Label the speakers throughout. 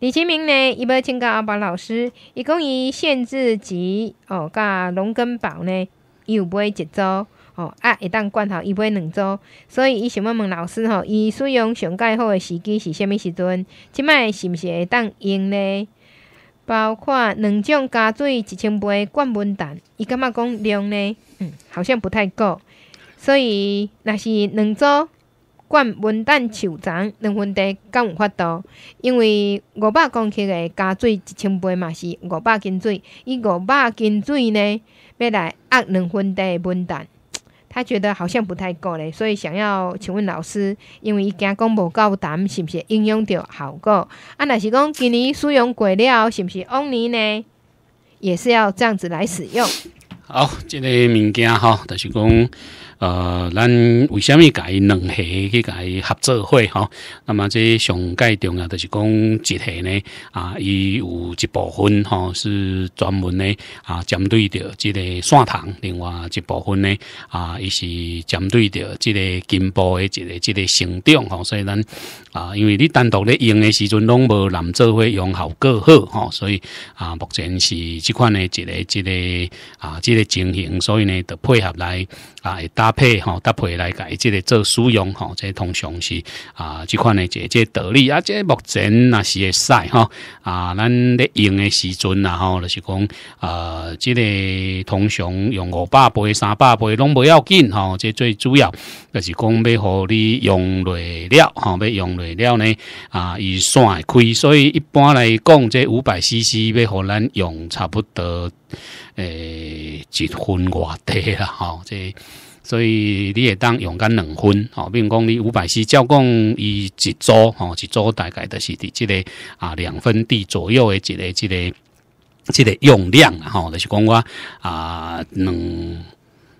Speaker 1: 李清明呢，伊要请教阿宝老师，伊讲伊限制级哦，加龙根宝呢，伊有买一组哦，啊会当罐头伊买两组，所以伊想要问老师吼，伊使用上盖好的时机是虾物时阵？即摆是毋是会当用呢？包括两种加水一千杯罐文蛋，伊感觉讲量呢？嗯，好像不太够，所以若是两组。灌文蛋树丛两分地敢有法度？因为五百公顷的加水一千杯嘛是五百斤水，伊五百斤水呢，要来压两分地文蛋，他觉得好像不太够嘞，所以想要请问老师，因为伊惊讲无够胆是毋是影响着效果？啊，若是讲今年使用过了是毋是往年呢？也是要这样子来使用。
Speaker 2: 好，这个物件哈，就是讲。呃，咱为什么伊两系去伊合作社吼？那么这上界重要的是讲集体呢啊，伊有一部分吼是专门的啊，针对着即个蒜塘；另外一部分呢啊，伊是针对着即个金部的一个即个生长吼。所以咱啊，因为你单独咧用的时阵，拢无南作社用效过好吼。所以啊，目前是即款呢，一个一个啊，这个情形，所以呢，就配合来啊，搭。搭配哈，搭配来改，即个做使用哈，即通常是啊，即款呢，即即道理啊，即目前那是会使哈啊，咱咧用的时阵啦，吼，就是讲啊，即个通常用五百倍、三百倍拢不要紧哈，即最主要，就是讲要互你用累了，哈，要用累了呢啊，预算开，所以一般来讲，即五百 CC 要互咱用，差不多诶，一分外地啦，吼，即。所以你也当用间两分吼，比如讲你五百 c，总讲伊一组吼，一组大概的是伫即个啊两分地左右的，这个这个即个用量，吼，就是讲我啊能。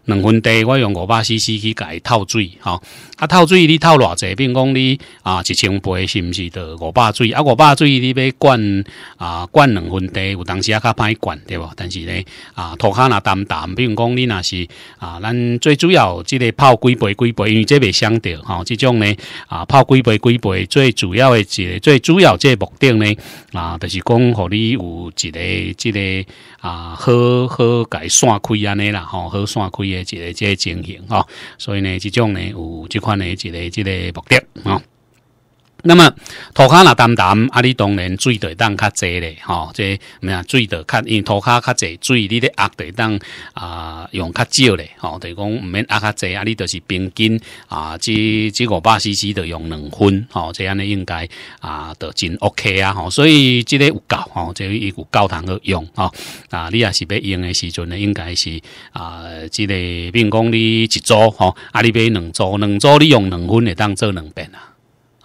Speaker 2: 两分地，我用五百 CC 去伊透水，哈，啊，透水你透偌济，如讲你啊，一千杯是毋是得五百水？啊，五百水你要灌啊，灌两分地，有当时啊较歹灌，对无？但是呢，啊，涂骹若澹澹，比如讲你若是啊，咱最主要即个泡几杯几杯，因为这袂相对，即、这种呢啊，泡几杯几杯，最主要的即最主要即目的呢啊，就是讲互你有一个即个。啊，好，好改善亏安尼啦，吼，好散亏诶，一个即个情形吼，所以呢，即种呢有即款呢一个即个目的，吼。那么涂骹若澹澹，啊，你当然水会当较侪吼、即这咩啊水著较，因为骹较侪，水你得压会当啊用较少咧，吼，著是讲毋免压较侪，啊，你著是平均啊，即即五百 C C 著用两分，吼，这样呢应该啊，著真 O K 啊，吼，所以即个有够，吼，即一股教堂的用，吼啊，你也是要用的时阵呢，应该是啊，即个并讲你一组，吼，啊，你买两组，两组你用两分会当做两遍啊。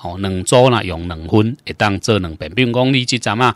Speaker 2: 哦，两组啦，用两分，会当做两遍。比如讲，你即阵啊，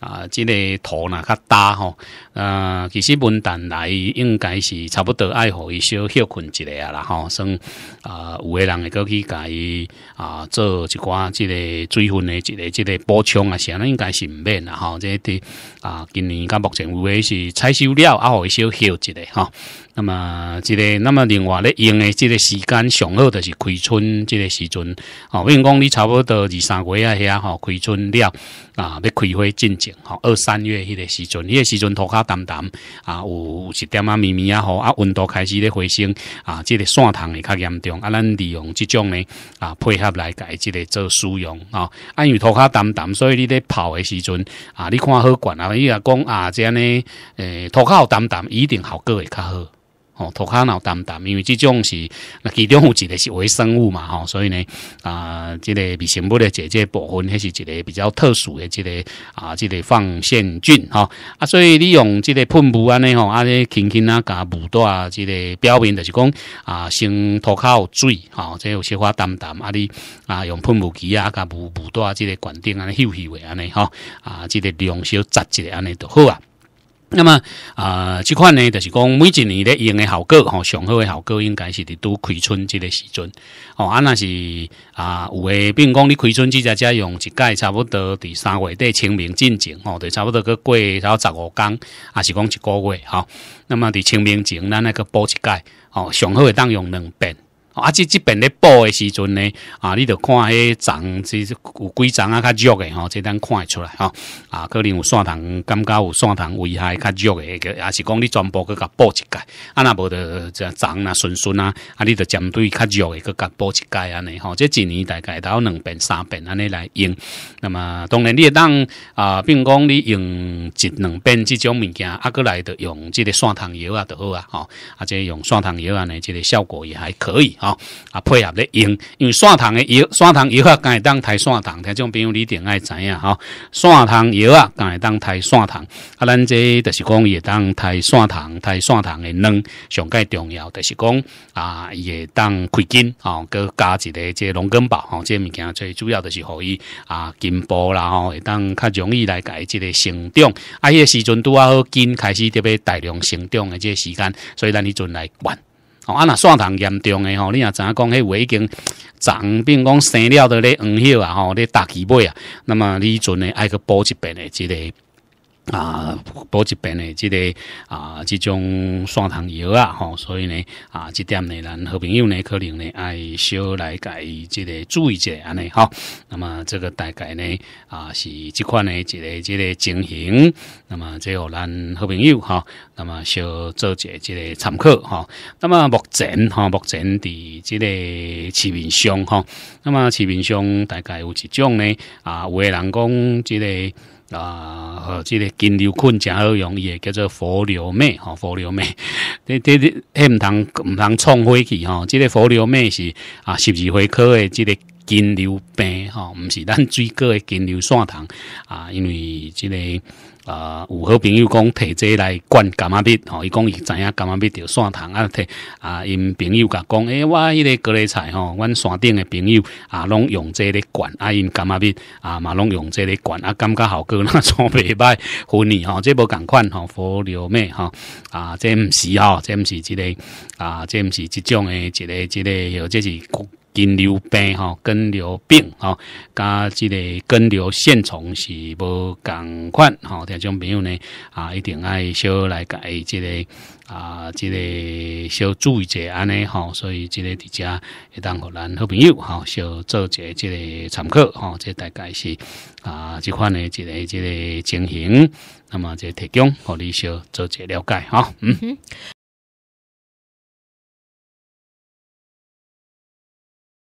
Speaker 2: 啊，即个土呐较大吼。呃，其实文旦来应该是差不多爱好伊小休困一下啦，吼，算啊有的人会过去伊啊做一寡即个水分的即个即个补充啊，啥能应该是毋免啦吼，即伫啊今年甲目前有诶是采收了，啊，互伊小休一下吼。那么，即个那么另外咧用的即个时间上好着是开春即个时阵，哦，比如讲你差不多二三月啊遐吼开春了啊，要开花进景吼，二三月迄个时阵，迄个时阵涂较。淡淡啊，有有点啊，咪咪啊，吼，啊，温度开始咧回升啊，即个线虫会较严重啊，咱利用即种咧啊，配合来解即个做使用啊，因为涂骹淡淡，所以你咧泡的时阵啊，你看好管啊，伊啊讲啊，这样尼诶，骹有淡淡一定效果会较好。哦，涂骹脑淡淡，因为这种是那其中有一个是微生物嘛，哈，所以呢，啊，这个微生物的这这部分迄是一个比较特殊的这个啊，这个放线菌吼。啊，所以你用这个喷雾安尼吼，啊，你轻轻啊，加雾多啊，这个表面就是讲啊，先涂骹有水，哈，这有些花淡淡，啊，你啊，用喷雾机啊，加雾雾多啊，这个管顶尼翕翕的安尼哈，啊，这个量小扎一个安尼就好啊。那么啊，这款呢，就是讲每一年咧用的效果，吼，上好的效果应该是伫拄开春这个时阵，哦，啊那是啊有诶，比如讲你开春只前家用一盖，差不多伫三月底清明进前吼，就差不多个过到十五天，啊是讲一个月，吼。那么伫清明前咱那个补一盖，哦，上好诶，当用两遍。啊！即即边咧补诶时阵咧，啊，你着看迄种即有几种啊较弱诶吼，即咱看会出来吼。啊，可能有线虫，感觉有线虫危害较弱诶个，也是讲你全部去甲补一届，啊，若无着即种啊，顺顺啊，啊，你着针对较弱诶去甲补一届安尼吼。即一年大概到两遍、三遍安尼来用。那么当然你会当啊，并讲你用一两遍即种物件啊，过来着用即个线虫药啊，着好啊吼。啊，即用线虫药安尼，即个效果也还可以。啊，配合咧用，因为散糖的药，散糖药啊，敢会当太散糖，台种朋友你定爱知影吼。散糖药啊，敢会当太散糖，啊，咱这就是讲也当太散糖，太散糖的嫩上介重要，就是讲啊，也当开筋啊，搁加一个即龙根宝哦，即物件最主要就是可以啊，进步啦吼，会当较容易来改即个成长，啊，迄个时阵拄啊筋开始特别大量成长的即时间，所以咱你准来管。吼，啊，若算通严重诶吼，你若知影讲迄话，已经昨昏并讲生了伫咧黄叶啊吼，咧逐期买啊，那么你阵会爱去补一遍诶，即个。啊，保一遍诶，这个啊，这种酸糖药啊，吼，所以呢，啊，这点呢，咱好朋友呢，可能呢，爱少来改，这个注意者安尼吼。那么，这个大概呢，啊，是这款呢，这个，这个情形。那么，最后咱好朋友哈，那么少做些这个参考哈。那么，目前哈，目前的这个市面上哈，那么市面上大概有几种呢？啊，有人讲这个。啊，即个金牛困真好用，也叫做火牛妹，哈，火牛妹，你、你、你，唔通、唔通创火气，吼，即个火牛妹是啊，十几回科的，即个金牛病，哈，唔是咱水果的金牛蒜糖啊，因为即个。啊！有好朋友讲，摕这来灌感冒病，吼，伊讲伊知影感冒病着山糖啊摕啊，因朋友甲讲，诶，我迄个高丽菜吼，阮山顶诶朋友啊，拢用这咧灌啊，因感冒病啊，嘛拢用这咧灌啊，感觉效果那错袂歹，分呢吼，这无共款吼，佛疗咩吼，啊，这毋是吼，这毋是即个啊，这毋是即种诶，即个，即类有这是。金牛病哈，根瘤病哈，加即个根瘤线虫是无同款哈。听种朋友呢啊，一定爱小来解即个啊，即个小注意者安尼哈。所以即个底家也当互咱好朋友哈，小做者即个参考哈。即大概是啊，即款呢即个即个情形。那么这提供，互你小做者了解哈。嗯哼。